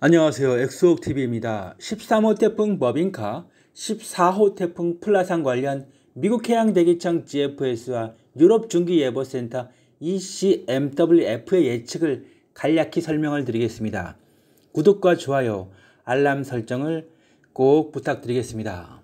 안녕하세요. 엑소옥TV입니다. 13호 태풍 버빙카, 14호 태풍 플라상 관련 미국 해양대기청 GFS와 유럽 중기예보센터 ECMWF의 예측을 간략히 설명을 드리겠습니다. 구독과 좋아요, 알람 설정을 꼭 부탁드리겠습니다.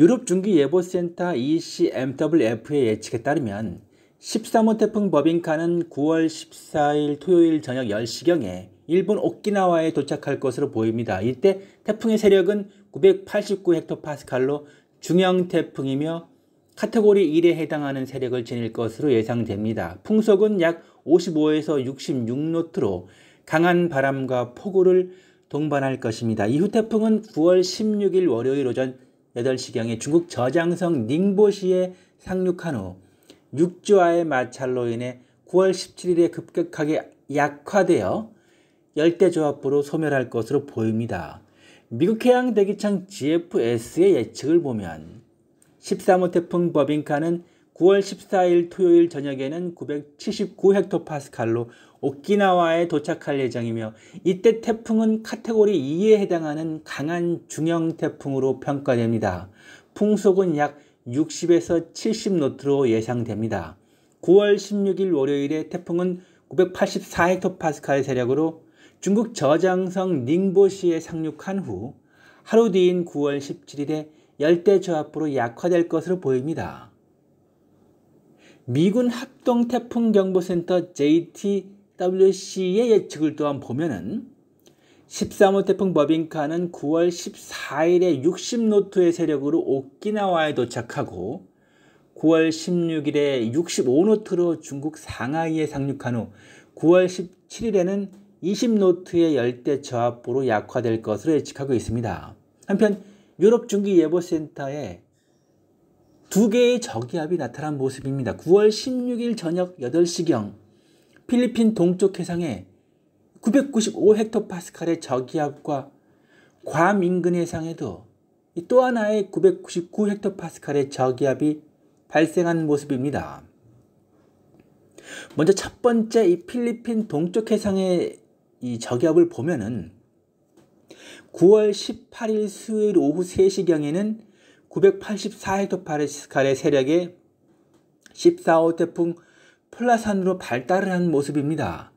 유럽 중기예보센터 ECMWF의 예측에 따르면 13호 태풍 버빙카는 9월 14일 토요일 저녁 10시경에 일본 오키나와에 도착할 것으로 보입니다. 이때 태풍의 세력은 989헥토파스칼로 중형 태풍이며 카테고리 1에 해당하는 세력을 지닐 것으로 예상됩니다. 풍속은 약 55에서 66노트로 강한 바람과 폭우를 동반할 것입니다. 이후 태풍은 9월 16일 월요일 오전 8시경에 중국 저장성 닝보시에 상륙한 후 육조와의 마찰로 인해 9월 17일에 급격하게 약화되어 열대조합으로 소멸할 것으로 보입니다. 미국 해양 대기청 GFS의 예측을 보면 13호 태풍 버빙카는 9월 14일 토요일 저녁에는 979헥토파스칼로 오키나와에 도착할 예정이며 이때 태풍은 카테고리 2에 해당하는 강한 중형 태풍으로 평가됩니다. 풍속은 약 60에서 70노트로 예상됩니다. 9월 16일 월요일에 태풍은 984헥토파스칼 세력으로 중국 저장성 닝보시에 상륙한 후 하루 뒤인 9월 17일에 열대 저압으로 약화될 것으로 보입니다. 미군 합동 태풍 경보센터 JTWC의 예측을 또한 보면은 13호 태풍 버빙카는 9월 14일에 60노트의 세력으로 오키나와에 도착하고 9월 16일에 65노트로 중국 상하이에 상륙한 후 9월 17일에는 20노트의 열대 저압부로 약화될 것으로 예측하고 있습니다. 한편 유럽 중기 예보센터에 두 개의 저기압이 나타난 모습입니다. 9월 16일 저녁 8시경 필리핀 동쪽 해상에 995헥토파스칼의 저기압과 괌 인근 해상에도 또 하나의 999헥토파스칼의 저기압이 발생한 모습입니다. 먼저 첫 번째 이 필리핀 동쪽 해상의 이 저기압을 보면은 9월 18일 수요일 오후 3시경에는 984헥토파스칼의 세력에 14호 태풍 플라산으로 발달을 한 모습입니다.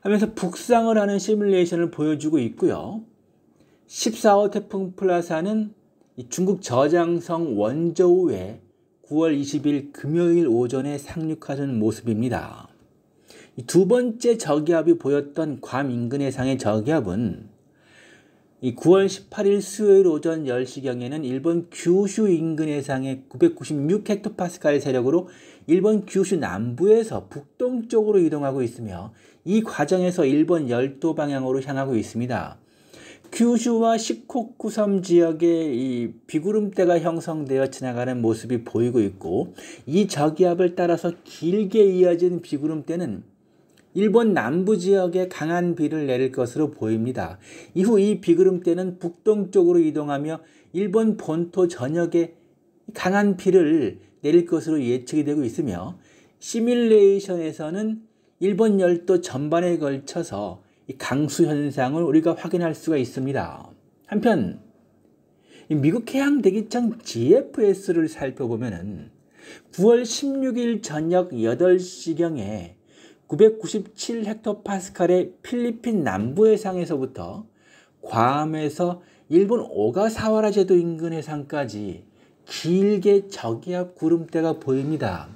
하면서 북상을 하는 시뮬레이션을 보여주고 있고요. 14호 태풍 플라산은 중국 저장성 원저우에 9월 20일 금요일 오전에 상륙하는 모습입니다. 두 번째 저기압이 보였던 괌 인근 해상의 저기압은 9월 18일 수요일 오전 10시경에는 일본 규슈 인근 해상의 9 9 6헥토파스칼 세력으로 일본 규슈 남부에서 북동쪽으로 이동하고 있으며 이 과정에서 일본 열도 방향으로 향하고 있습니다. 규슈와 시코쿠 섬 지역에 이 비구름대가 형성되어 지나가는 모습이 보이고 있고 이 저기압을 따라서 길게 이어진 비구름대는 일본 남부 지역에 강한 비를 내릴 것으로 보입니다. 이후 이 비구름대는 북동쪽으로 이동하며 일본 본토 전역에 강한 비를 내릴 것으로 예측이 되고 있으며 시뮬레이션에서는 일본 열도 전반에 걸쳐서 강수 현상을 우리가 확인할 수가 있습니다. 한편 미국 해양 대기청 GFS를 살펴보면 9월 16일 저녁 8시경에 997 헥토파스칼의 필리핀 남부 해상에서부터 괌에서 일본 오가사와라 제도 인근 해상까지 길게 저기압 구름대가 보입니다.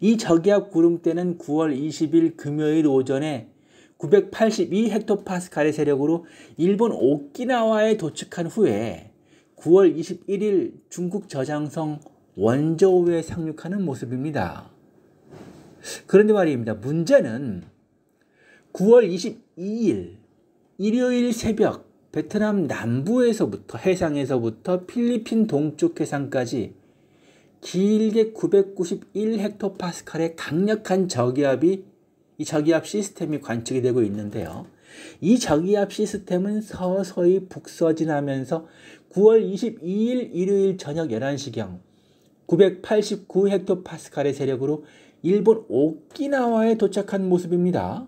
이 저기압 구름대는 9월 20일 금요일 오전에 982 헥토파스칼의 세력으로 일본 오키나와에 도착한 후에 9월 21일 중국 저장성 원저우에 상륙하는 모습입니다. 그런데 말입니다. 문제는 9월 22일 일요일 새벽 베트남 남부에서부터 해상에서부터 필리핀 동쪽 해상까지 길게 991헥토파스칼의 강력한 저기압이 이 저기압 시스템이 관측이 되고 있는데요. 이 저기압 시스템은 서서히 북서진하면서 9월 22일 일요일 저녁 11시경 989헥토파스칼의 세력으로 일본 오키나와에 도착한 모습입니다.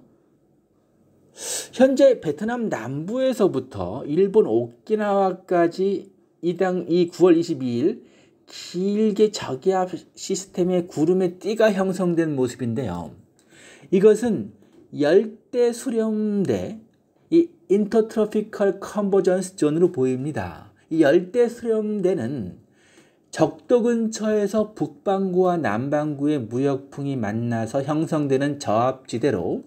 현재 베트남 남부에서부터 일본 오키나와까지 이당 이 9월 22일 길게 저기압 시스템의 구름의 띠가 형성된 모습인데요. 이것은 열대 수렴대 이 인터트로피컬 컨버전스 존으로 보입니다. 이 열대 수렴대는 적도 근처에서 북반구와 남반구의 무역풍이 만나서 형성되는 저압지대로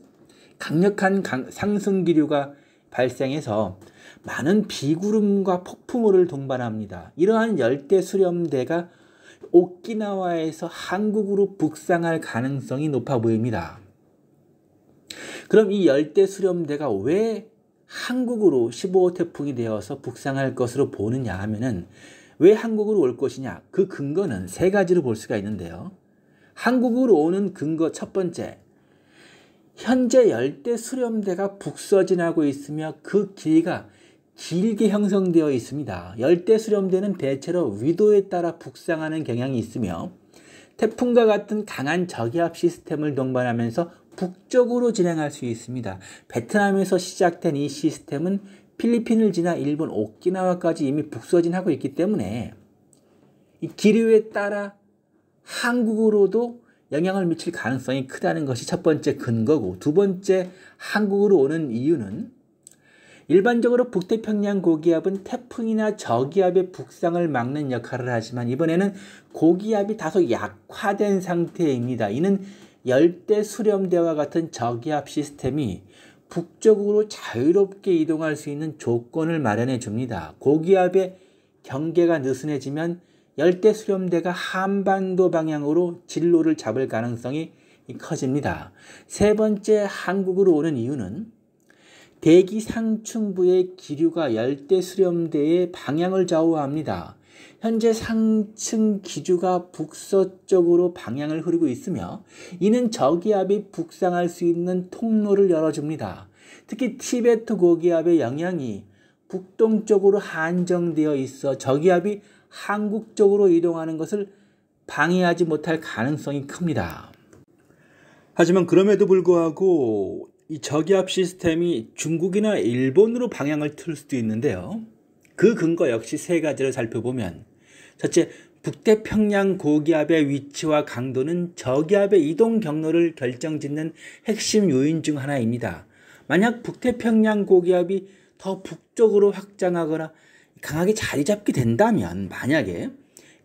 강력한 강, 상승기류가 발생해서 많은 비구름과 폭풍우를 동반합니다. 이러한 열대 수렴대가 오키나와에서 한국으로 북상할 가능성이 높아 보입니다. 그럼 이 열대 수렴대가 왜 한국으로 15호 태풍이 되어서 북상할 것으로 보느냐 하면은 왜 한국으로 올 것이냐? 그 근거는 세 가지로 볼 수가 있는데요. 한국으로 오는 근거 첫 번째, 현재 열대 수렴대가 북서진하고 있으며 그 길이가 길게 형성되어 있습니다. 열대 수렴대는 대체로 위도에 따라 북상하는 경향이 있으며 태풍과 같은 강한 저기압 시스템을 동반하면서 북쪽으로 진행할 수 있습니다. 베트남에서 시작된 이 시스템은 필리핀을 지나 일본 오키나와까지 이미 북서진하고 있기 때문에 이 기류에 따라 한국으로도 영향을 미칠 가능성이 크다는 것이 첫 번째 근거고 두 번째 한국으로 오는 이유는 일반적으로 북태평양 고기압은 태풍이나 저기압의 북상을 막는 역할을 하지만 이번에는 고기압이 다소 약화된 상태입니다. 이는 열대 수렴대와 같은 저기압 시스템이 북쪽으로 자유롭게 이동할 수 있는 조건을 마련해 줍니다. 고기압의 경계가 느슨해지면 열대 수렴대가 한반도 방향으로 진로를 잡을 가능성이 커집니다. 세 번째 한국으로 오는 이유는 대기 상층부의 기류가 열대 수렴대의 방향을 좌우합니다. 현재 상층 기주가 북서쪽으로 방향을 흐르고 있으며 이는 저기압이 북상할 수 있는 통로를 열어줍니다. 특히 티베트 고기압의 영향이 북동쪽으로 한정되어 있어 저기압이 한국 쪽으로 이동하는 것을 방해하지 못할 가능성이 큽니다. 하지만 그럼에도 불구하고 이 저기압 시스템이 중국이나 일본으로 방향을 틀 수도 있는데요. 그 근거 역시 세 가지를 살펴보면 첫째, 북태평양 고기압의 위치와 강도는 저기압의 이동 경로를 결정짓는 핵심 요인 중 하나입니다. 만약 북태평양 고기압이 더 북쪽으로 확장하거나 강하게 자리 잡게 된다면 만약에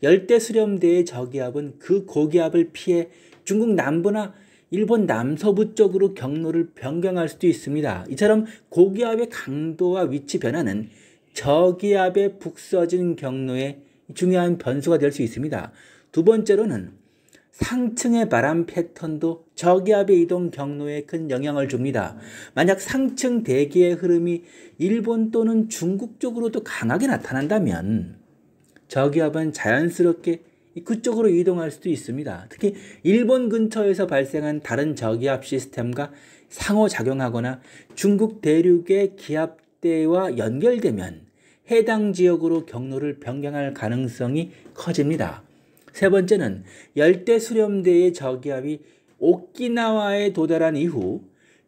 열대 수렴대의 저기압은 그 고기압을 피해 중국 남부나 일본 남서부 쪽으로 경로를 변경할 수도 있습니다. 이처럼 고기압의 강도와 위치 변화는 저기압의 북서진 경로에 중요한 변수가 될 수 있습니다. 두 번째로는 상층의 바람 패턴도 저기압의 이동 경로에 큰 영향을 줍니다. 만약 상층 대기의 흐름이 일본 또는 중국 쪽으로도 강하게 나타난다면 저기압은 자연스럽게 그쪽으로 이동할 수도 있습니다. 특히 일본 근처에서 발생한 다른 저기압 시스템과 상호작용하거나 중국 대륙의 기압 지대와 연결되면 해당 지역으로 경로를 변경할 가능성이 커집니다. 세 번째는 열대 수렴대의 저기압이 오키나와에 도달한 이후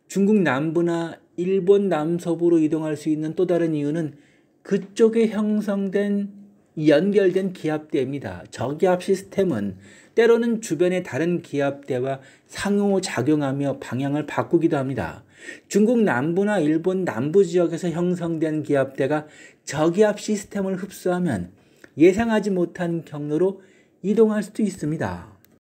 중국 남부나 일본 남서부로 이동할 수 있는 또 다른 이유는 그쪽에 형성된 연결된 기압대입니다. 저기압 시스템은 때로는 주변의 다른 기압대와 상호작용하며 방향을 바꾸기도 합니다. 중국 남부나 일본 남부 지역에서 형성된 기압대가 저기압 시스템을 흡수하면 예상하지 못한 경로로 이동할 수도 있습니다.